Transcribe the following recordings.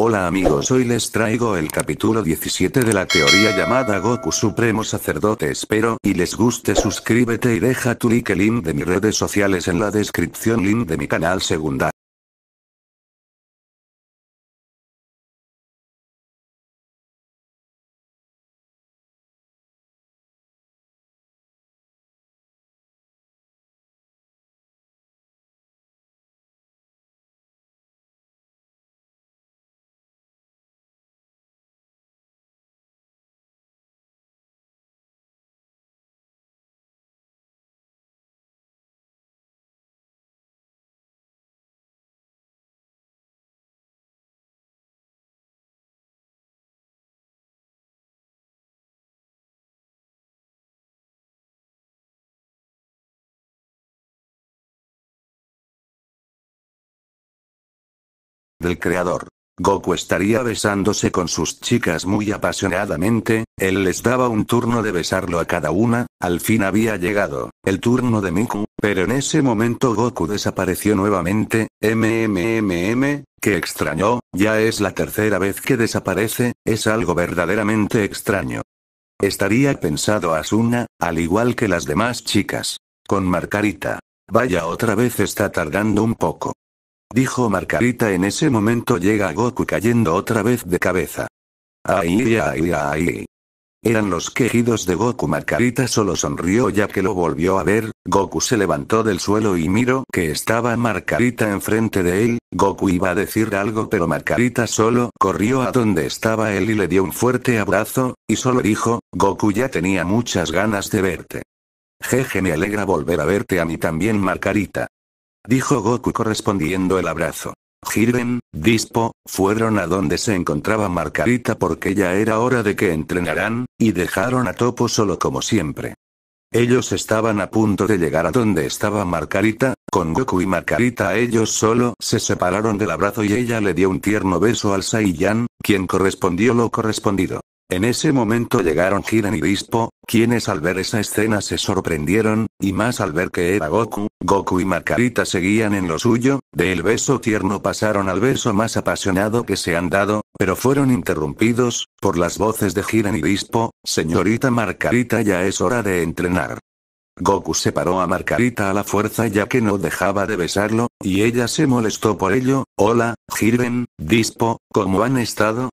Hola amigos, hoy les traigo el capítulo 17 de la teoría llamada Goku Supremo Sacerdote. Espero y les guste, suscríbete y deja tu like, link de mis redes sociales en la descripción, link de mi canal segunda. el creador. Goku estaría besándose con sus chicas muy apasionadamente, él les daba un turno de besarlo a cada una, al fin había llegado, el turno de Miku, pero en ese momento Goku desapareció nuevamente, MMMM, que extrañó, ya es la tercera vez que desaparece, es algo verdaderamente extraño. Estaría pensado Asuna, al igual que las demás chicas. Con Margarita. Vaya otra vez está tardando un poco dijo Margarita en ese momento llega Goku cayendo otra vez de cabeza. Ay, ay, ay. Eran los quejidos de Goku. Margarita solo sonrió ya que lo volvió a ver, Goku se levantó del suelo y miró que estaba Margarita enfrente de él, Goku iba a decir algo pero Margarita solo corrió a donde estaba él y le dio un fuerte abrazo, y solo dijo, Goku ya tenía muchas ganas de verte. Jeje me alegra volver a verte a mí también Margarita dijo Goku correspondiendo el abrazo. Jiren, Dispo, fueron a donde se encontraba Margarita porque ya era hora de que entrenaran, y dejaron a Topo solo como siempre. Ellos estaban a punto de llegar a donde estaba Margarita, con Goku y Margarita ellos solo se separaron del abrazo y ella le dio un tierno beso al Saiyan, quien correspondió lo correspondido. En ese momento llegaron Jiren y Dispo, quienes al ver esa escena se sorprendieron, y más al ver que era Goku, Goku y Margarita seguían en lo suyo, del beso tierno pasaron al beso más apasionado que se han dado, pero fueron interrumpidos, por las voces de Jiren y Dispo, señorita Margarita ya es hora de entrenar. Goku separó a Margarita a la fuerza ya que no dejaba de besarlo, y ella se molestó por ello. Hola, Jiren, Dispo, ¿cómo han estado?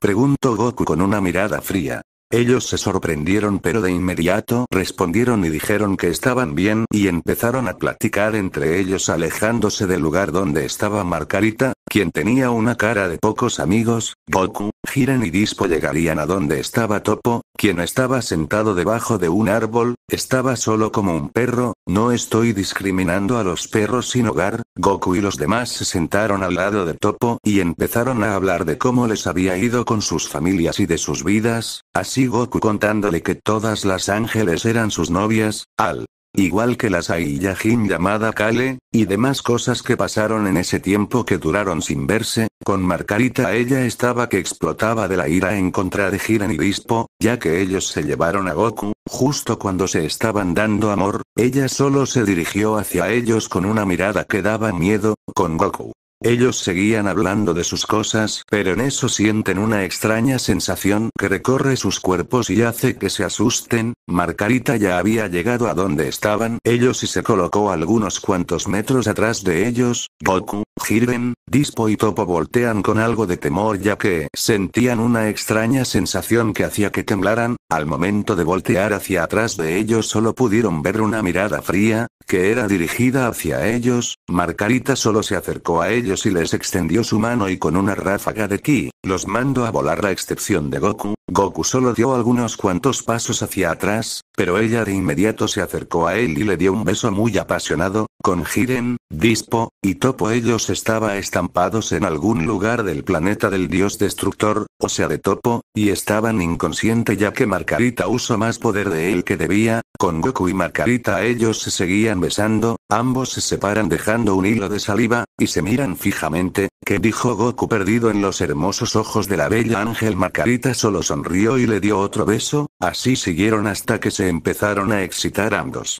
Preguntó Goku con una mirada fría. Ellos se sorprendieron pero de inmediato respondieron y dijeron que estaban bien y empezaron a platicar entre ellos alejándose del lugar donde estaba Margarita, quien tenía una cara de pocos amigos, Goku, Jiren y Dispo llegarían a donde estaba Topo, quien estaba sentado debajo de un árbol, estaba solo como un perro, no estoy discriminando a los perros sin hogar, Goku y los demás se sentaron al lado de Topo y empezaron a hablar de cómo les había ido con sus familias y de sus vidas, así Goku contándole que todas las ángeles eran sus novias, al igual que la Saiyajin llamada Kale, y demás cosas que pasaron en ese tiempo que duraron sin verse, con Margarita ella estaba que explotaba de la ira en contra de Hiren y Dispo, ya que ellos se llevaron a Goku, justo cuando se estaban dando amor, ella solo se dirigió hacia ellos con una mirada que daba miedo, con Goku ellos seguían hablando de sus cosas, pero en eso sienten una extraña sensación que recorre sus cuerpos y hace que se asusten. marcarita ya había llegado a donde estaban ellos y se colocó algunos cuantos metros atrás de ellos. Goku, Jiren, Dispo y Topo voltean con algo de temor ya que sentían una extraña sensación que hacía que temblaran. Al momento de voltear hacia atrás de ellos solo pudieron ver una mirada fría, que era dirigida hacia ellos. marcarita solo se acercó a ellos y les extendió su mano y con una ráfaga de ki, los mandó a volar la excepción de Goku, Goku solo dio algunos cuantos pasos hacia atrás, pero ella de inmediato se acercó a él y le dio un beso muy apasionado, con Jiren, Dispo, y Topo ellos estaban estampados en algún lugar del planeta del dios destructor, o sea de Topo, y estaban inconsciente ya que Margarita usó más poder de él que debía, con Goku y Margarita ellos se seguían besando, ambos se separan dejando un hilo de saliva, y se miran fijamente, que dijo Goku perdido en los hermosos ojos de la bella ángel Margarita solo son sonrió y le dio otro beso, así siguieron hasta que se empezaron a excitar ambos.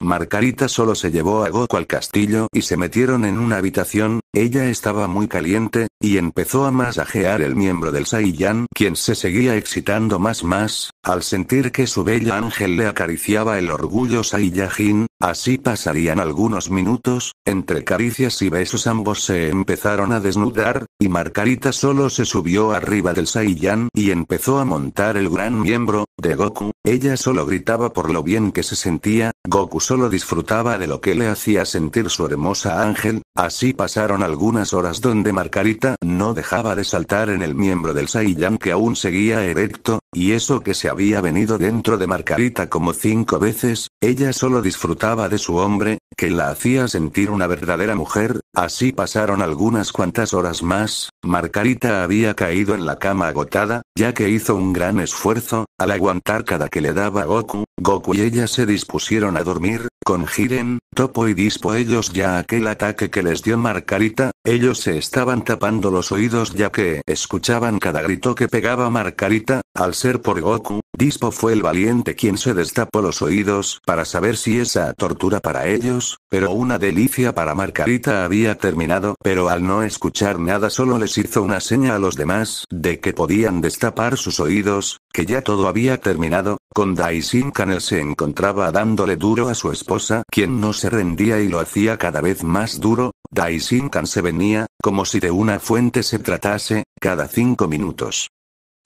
Margarita solo se llevó a Goku al castillo y se metieron en una habitación, ella estaba muy caliente, y empezó a masajear el miembro del Saiyan, quien se seguía excitando más más, al sentir que su bella ángel le acariciaba el orgullo Saiyajin, así pasarían algunos minutos, entre caricias y besos ambos se empezaron a desnudar, y Margarita solo se subió arriba del Saiyan y empezó a montar el gran miembro, de Goku, ella solo gritaba por lo bien que se sentía, Goku solo disfrutaba de lo que le hacía sentir su hermosa ángel, así pasaron algunas horas donde marcarita no dejaba de saltar en el miembro del Saiyan que aún seguía erecto, y eso que se había venido dentro de Margarita como cinco veces, ella solo disfrutaba de su hombre, que la hacía sentir una verdadera mujer, así pasaron algunas cuantas horas más, Margarita había caído en la cama agotada, ya que hizo un gran esfuerzo, al aguantar cada que le daba Goku, Goku y ella se dispusieron a dormir, con Jiren, Topo y Dispo ellos ya aquel ataque que les dio Margarita, ellos se estaban tapando los oídos ya que escuchaban cada grito que pegaba Margarita, al ser por Goku, Dispo fue el valiente quien se destapó los oídos para saber si esa tortura para ellos, pero una delicia para Margarita había terminado, pero al no escuchar nada solo les hizo una seña a los demás de que podían destapar sus oídos, que ya todo había terminado, con Daisin él se encontraba dándole duro a su esposa, quien no se rendía y lo hacía cada vez más duro, Daisin Kan se venía, como si de una fuente se tratase, cada cinco minutos.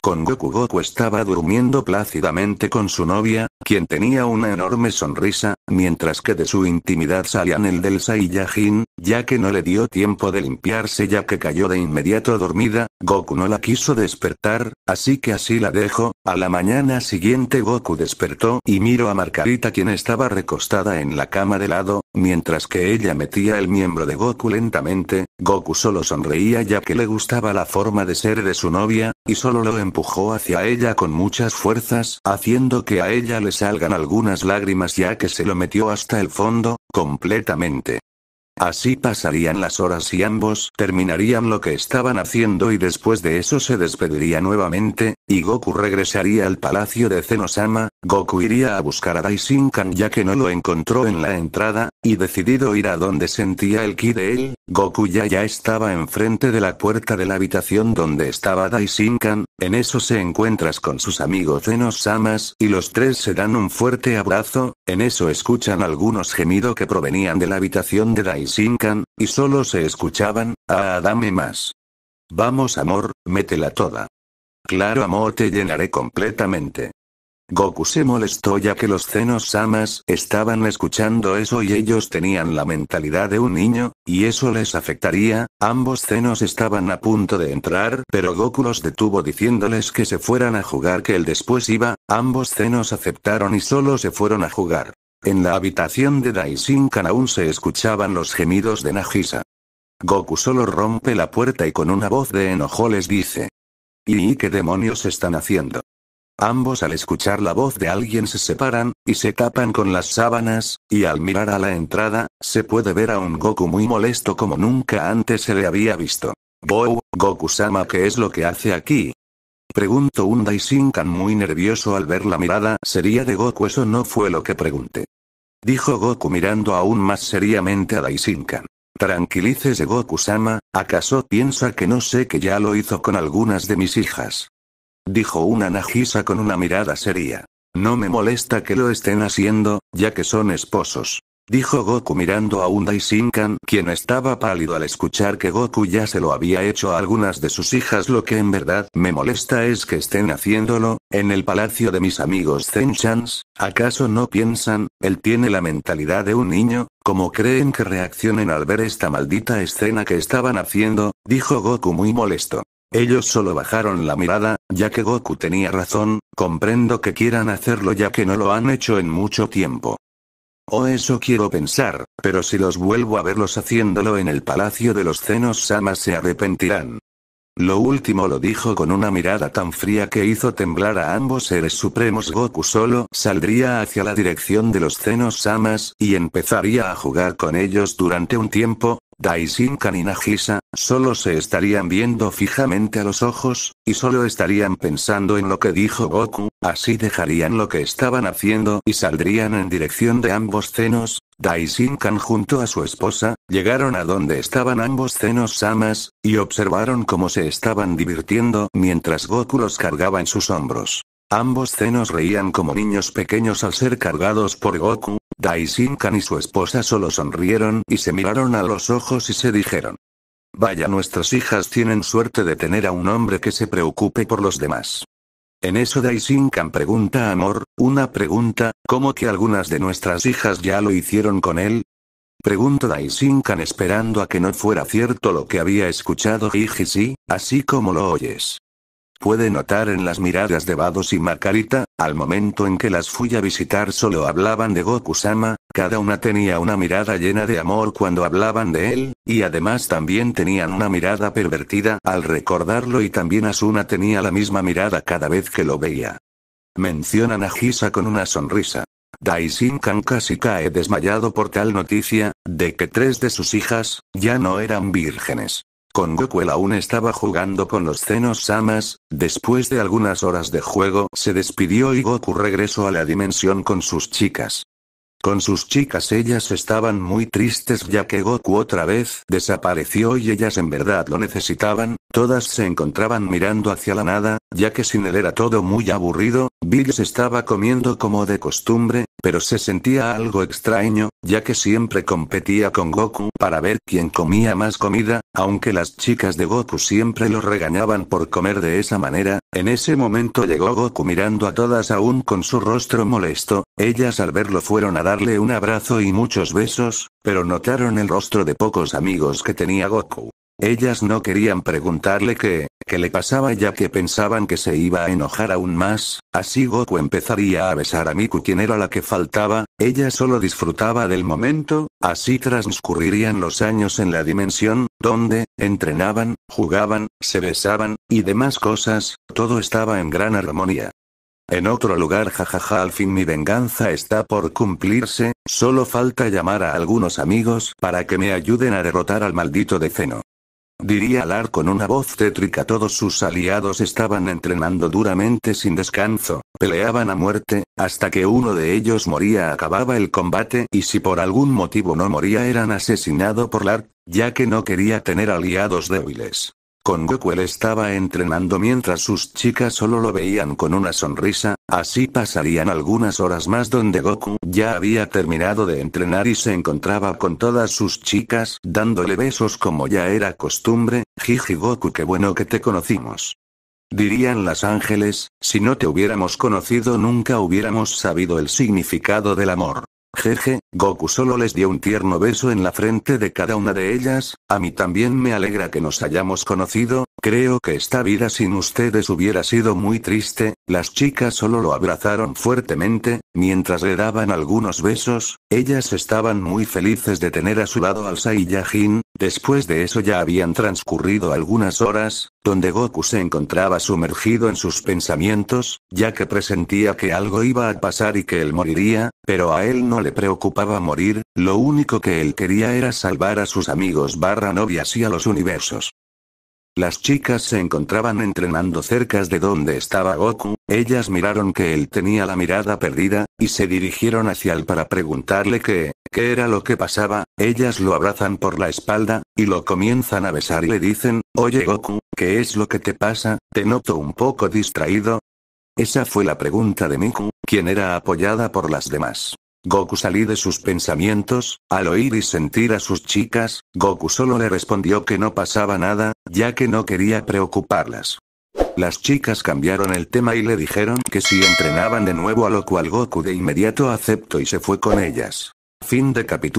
Con Goku Goku estaba durmiendo plácidamente con su novia, quien tenía una enorme sonrisa, mientras que de su intimidad salían el del Saiyajin, ya que no le dio tiempo de limpiarse ya que cayó de inmediato dormida, Goku no la quiso despertar, así que así la dejó, a la mañana siguiente Goku despertó y miró a Margarita quien estaba recostada en la cama de lado, mientras que ella metía el miembro de Goku lentamente, Goku solo sonreía ya que le gustaba la forma de ser de su novia, y solo lo empujó hacia ella con muchas fuerzas, haciendo que a ella le salgan algunas lágrimas ya que se lo metió hasta el fondo, completamente. Así pasarían las horas y ambos terminarían lo que estaban haciendo y después de eso se despediría nuevamente, y Goku regresaría al palacio de Zenosama, Goku iría a buscar a Daishinkan ya que no lo encontró en la entrada, y decidido ir a donde sentía el ki de él, Goku ya ya estaba enfrente de la puerta de la habitación donde estaba Daishinkan, en eso se encuentras con sus amigos Zenos Amas y los tres se dan un fuerte abrazo, en eso escuchan algunos gemidos que provenían de la habitación de Daishinkan, y solo se escuchaban, ah dame más. Vamos amor, métela toda. Claro amor te llenaré completamente. Goku se molestó ya que los Zenos-samas estaban escuchando eso y ellos tenían la mentalidad de un niño, y eso les afectaría, ambos Zenos estaban a punto de entrar pero Goku los detuvo diciéndoles que se fueran a jugar que él después iba, ambos Zenos aceptaron y solo se fueron a jugar. En la habitación de Daishinkan aún se escuchaban los gemidos de Nagisa. Goku solo rompe la puerta y con una voz de enojo les dice. ¿Y qué demonios están haciendo? Ambos al escuchar la voz de alguien se separan, y se tapan con las sábanas, y al mirar a la entrada, se puede ver a un Goku muy molesto como nunca antes se le había visto. Wow, Goku-sama ¿qué es lo que hace aquí? Preguntó un Daisinkan muy nervioso al ver la mirada sería de Goku eso no fue lo que pregunté. Dijo Goku mirando aún más seriamente a Daisinkan. Tranquilícese Goku-sama, ¿acaso piensa que no sé que ya lo hizo con algunas de mis hijas? dijo una Najisa con una mirada seria. No me molesta que lo estén haciendo, ya que son esposos. Dijo Goku mirando a un Daisinkan, quien estaba pálido al escuchar que Goku ya se lo había hecho a algunas de sus hijas. Lo que en verdad me molesta es que estén haciéndolo, en el palacio de mis amigos Zenchans. ¿Acaso no piensan, él tiene la mentalidad de un niño? ¿Cómo creen que reaccionen al ver esta maldita escena que estaban haciendo? Dijo Goku muy molesto. Ellos solo bajaron la mirada, ya que Goku tenía razón, comprendo que quieran hacerlo ya que no lo han hecho en mucho tiempo. O oh, eso quiero pensar, pero si los vuelvo a verlos haciéndolo en el palacio de los Zenos samas se arrepentirán. Lo último lo dijo con una mirada tan fría que hizo temblar a ambos seres supremos. Goku solo saldría hacia la dirección de los Zenos Samas y empezaría a jugar con ellos durante un tiempo, Daishinkan y Nagisa, solo se estarían viendo fijamente a los ojos, y solo estarían pensando en lo que dijo Goku, así dejarían lo que estaban haciendo y saldrían en dirección de ambos cenos. Daisinkan junto a su esposa, llegaron a donde estaban ambos cenos samas, y observaron cómo se estaban divirtiendo mientras Goku los cargaba en sus hombros. Ambos cenos reían como niños pequeños al ser cargados por Goku, Daishinkan y su esposa solo sonrieron y se miraron a los ojos y se dijeron. Vaya nuestras hijas tienen suerte de tener a un hombre que se preocupe por los demás. En eso Daishinkan pregunta Amor, una pregunta, ¿cómo que algunas de nuestras hijas ya lo hicieron con él? Pregunta Daishinkan esperando a que no fuera cierto lo que había escuchado sí, así como lo oyes. Puede notar en las miradas de Bados y Margarita, al momento en que las fui a visitar solo hablaban de Goku-sama, cada una tenía una mirada llena de amor cuando hablaban de él, y además también tenían una mirada pervertida al recordarlo y también Asuna tenía la misma mirada cada vez que lo veía. Mencionan a con una sonrisa. Daishinkan casi cae desmayado por tal noticia, de que tres de sus hijas, ya no eran vírgenes. Con Goku aún estaba jugando con los Zenos Samas, después de algunas horas de juego se despidió y Goku regresó a la dimensión con sus chicas. Con sus chicas ellas estaban muy tristes ya que Goku otra vez desapareció y ellas en verdad lo necesitaban, todas se encontraban mirando hacia la nada, ya que sin él era todo muy aburrido, Bills estaba comiendo como de costumbre, pero se sentía algo extraño, ya que siempre competía con Goku para ver quién comía más comida, aunque las chicas de Goku siempre lo regañaban por comer de esa manera, en ese momento llegó Goku mirando a todas aún con su rostro molesto, ellas al verlo fueron a darle un abrazo y muchos besos, pero notaron el rostro de pocos amigos que tenía Goku. Ellas no querían preguntarle qué, qué le pasaba ya que pensaban que se iba a enojar aún más, así Goku empezaría a besar a Miku quien era la que faltaba, ella solo disfrutaba del momento, así transcurrirían los años en la dimensión, donde, entrenaban, jugaban, se besaban, y demás cosas, todo estaba en gran armonía. En otro lugar jajaja al fin mi venganza está por cumplirse, solo falta llamar a algunos amigos para que me ayuden a derrotar al maldito deceno. Diría Lark con una voz tétrica todos sus aliados estaban entrenando duramente sin descanso, peleaban a muerte, hasta que uno de ellos moría acababa el combate y si por algún motivo no moría eran asesinados por Lark, ya que no quería tener aliados débiles. Con Goku él estaba entrenando mientras sus chicas solo lo veían con una sonrisa, así pasarían algunas horas más donde Goku ya había terminado de entrenar y se encontraba con todas sus chicas dándole besos como ya era costumbre, Jiji Goku qué bueno que te conocimos. Dirían las ángeles, si no te hubiéramos conocido nunca hubiéramos sabido el significado del amor. Jeje, Goku solo les dio un tierno beso en la frente de cada una de ellas, a mí también me alegra que nos hayamos conocido, creo que esta vida sin ustedes hubiera sido muy triste, las chicas solo lo abrazaron fuertemente, mientras le daban algunos besos, ellas estaban muy felices de tener a su lado al Saiyajin, Después de eso ya habían transcurrido algunas horas, donde Goku se encontraba sumergido en sus pensamientos, ya que presentía que algo iba a pasar y que él moriría, pero a él no le preocupaba morir, lo único que él quería era salvar a sus amigos barra novias y a los universos. Las chicas se encontraban entrenando cerca de donde estaba Goku, ellas miraron que él tenía la mirada perdida, y se dirigieron hacia él para preguntarle qué ¿Qué era lo que pasaba? Ellas lo abrazan por la espalda, y lo comienzan a besar y le dicen, oye Goku, ¿qué es lo que te pasa? Te noto un poco distraído. Esa fue la pregunta de Miku, quien era apoyada por las demás. Goku salí de sus pensamientos, al oír y sentir a sus chicas, Goku solo le respondió que no pasaba nada, ya que no quería preocuparlas. Las chicas cambiaron el tema y le dijeron que si entrenaban de nuevo a lo cual Goku de inmediato aceptó y se fue con ellas. Fin de capítulo.